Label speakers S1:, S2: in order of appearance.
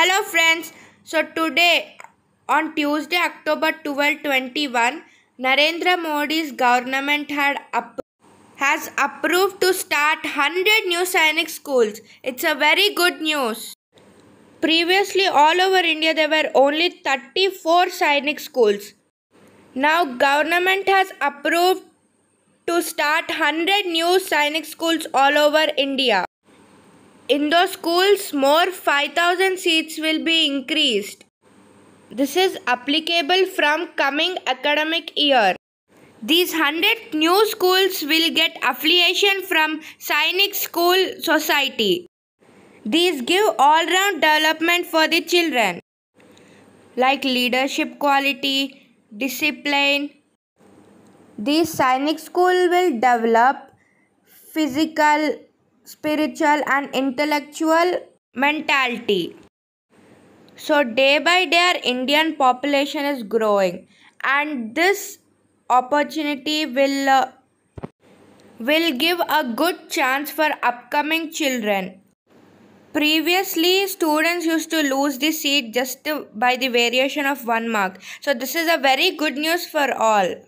S1: Hello friends, so today on Tuesday October 12, 21, Narendra Modi's government had has approved to start 100 new Sainik schools. It's a very good news. Previously, all over India, there were only 34 Sainik schools. Now, government has approved to start 100 new Sainik schools all over India. In those schools, more 5000 seats will be increased. This is applicable from coming academic year. These 100 new schools will get affiliation from Sainik School Society. These give all round development for the children like leadership quality, discipline. These Sainik School will develop physical, spiritual and intellectual mentality. So, day by day, our Indian population is growing, and this opportunity will uh, will give a good chance for upcoming children. Previously, students used to lose the seat just by the variation of one mark. So, this is a very good
S2: news for all.